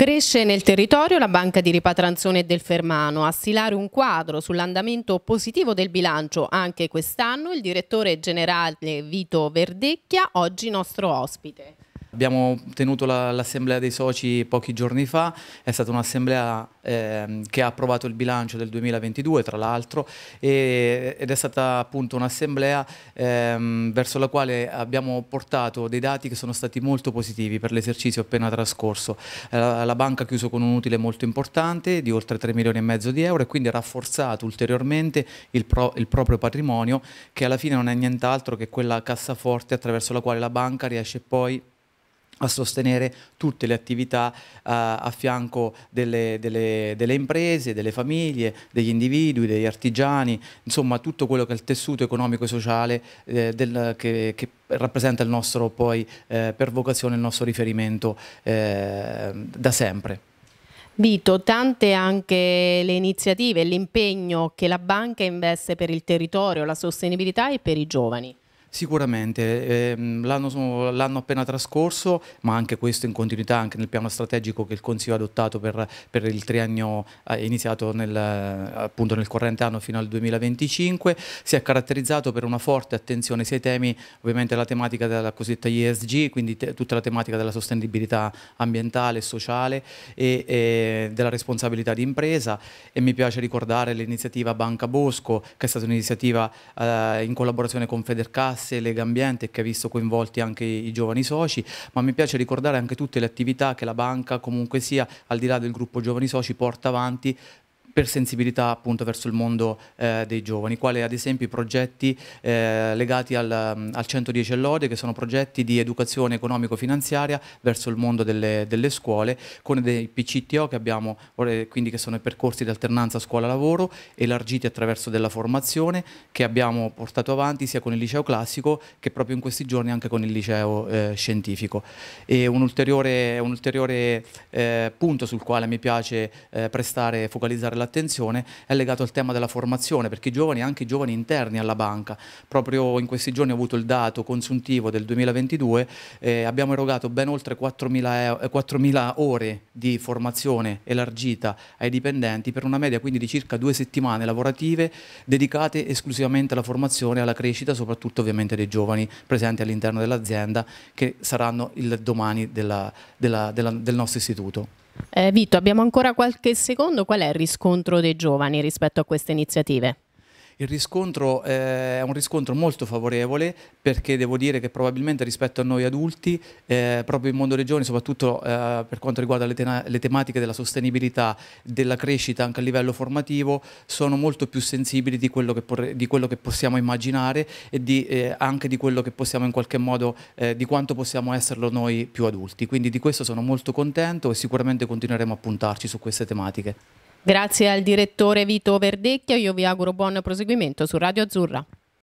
Cresce nel territorio la Banca di Ripatranzone del Fermano. A stilare un quadro sull'andamento positivo del bilancio anche quest'anno il direttore generale Vito Verdecchia, oggi nostro ospite. Abbiamo tenuto la, l'assemblea dei soci pochi giorni fa, è stata un'assemblea eh, che ha approvato il bilancio del 2022 tra l'altro e, ed è stata appunto un'assemblea eh, verso la quale abbiamo portato dei dati che sono stati molto positivi per l'esercizio appena trascorso. La, la banca ha chiuso con un utile molto importante di oltre 3 milioni e mezzo di euro e quindi ha rafforzato ulteriormente il, pro, il proprio patrimonio che alla fine non è nient'altro che quella cassaforte attraverso la quale la banca riesce poi a sostenere tutte le attività uh, a fianco delle, delle, delle, imprese, delle famiglie, degli individui, degli artigiani, insomma tutto quello che è il tessuto economico e sociale eh, del, che, che, rappresenta il nostro poi eh, per vocazione il nostro riferimento eh, da sempre. Vito, tante anche le iniziative e l'impegno che la banca investe per il territorio, la sostenibilità e per i giovani. Sicuramente, ehm, l'anno, l'anno, appena trascorso, ma anche questo in continuità anche nel piano strategico che il Consiglio ha adottato per, per il triennio eh, iniziato nel, appunto nel corrente anno fino al 2025, si è caratterizzato per una forte attenzione sia ai temi, ovviamente la tematica della cosiddetta ESG, quindi te, tutta la tematica della sostenibilità ambientale, sociale e, e della responsabilità di impresa e mi piace ricordare l'iniziativa Banca Bosco, che è stata un'iniziativa eh, in collaborazione con Federcast Casse, Lega Ambiente che ha visto coinvolti anche i giovani soci, ma mi piace ricordare anche tutte le attività che la banca comunque sia, al di là del gruppo giovani soci, porta avanti per sensibilità appunto verso il mondo eh, dei giovani, quali ad esempio i progetti eh, legati al, mm, al 110 Lode, che sono progetti di educazione economico-finanziaria verso il mondo delle, delle, scuole, con dei PCTO che abbiamo, quindi che sono i percorsi di alternanza scuola-lavoro, elargiti attraverso della formazione, che abbiamo portato avanti sia con il liceo classico che proprio in questi giorni anche con il liceo eh, scientifico. E un ulteriore, un ulteriore eh, punto sul quale mi piace eh, prestare, focalizzare l'attenzione l'attenzione è legato al tema della formazione, perché i giovani, anche i giovani interni alla banca, proprio in questi giorni ho avuto il dato consuntivo del 2022, eh, abbiamo erogato ben oltre 4.000 eh, ore di formazione elargita ai dipendenti per una media quindi di circa due settimane lavorative dedicate esclusivamente alla formazione e alla crescita, soprattutto ovviamente dei giovani presenti all'interno dell'azienda che saranno il domani della, della, della, del nostro istituto. Eh, Vito, abbiamo ancora qualche secondo. Qual è il riscontro dei giovani rispetto a queste iniziative? Il riscontro eh, è un riscontro molto favorevole perché devo dire che probabilmente rispetto a noi adulti, eh, proprio in mondo dei soprattutto eh, per quanto riguarda le, te le, tematiche della sostenibilità, della crescita anche a livello formativo, sono molto più sensibili di quello che, di quello che possiamo immaginare e di, eh, anche di quello che possiamo in qualche modo, eh, di quanto possiamo esserlo noi più adulti. Quindi di questo sono molto contento e sicuramente continueremo a puntarci su queste tematiche. Grazie al direttore Vito Verdecchia, io vi auguro buon proseguimento su Radio Azzurra.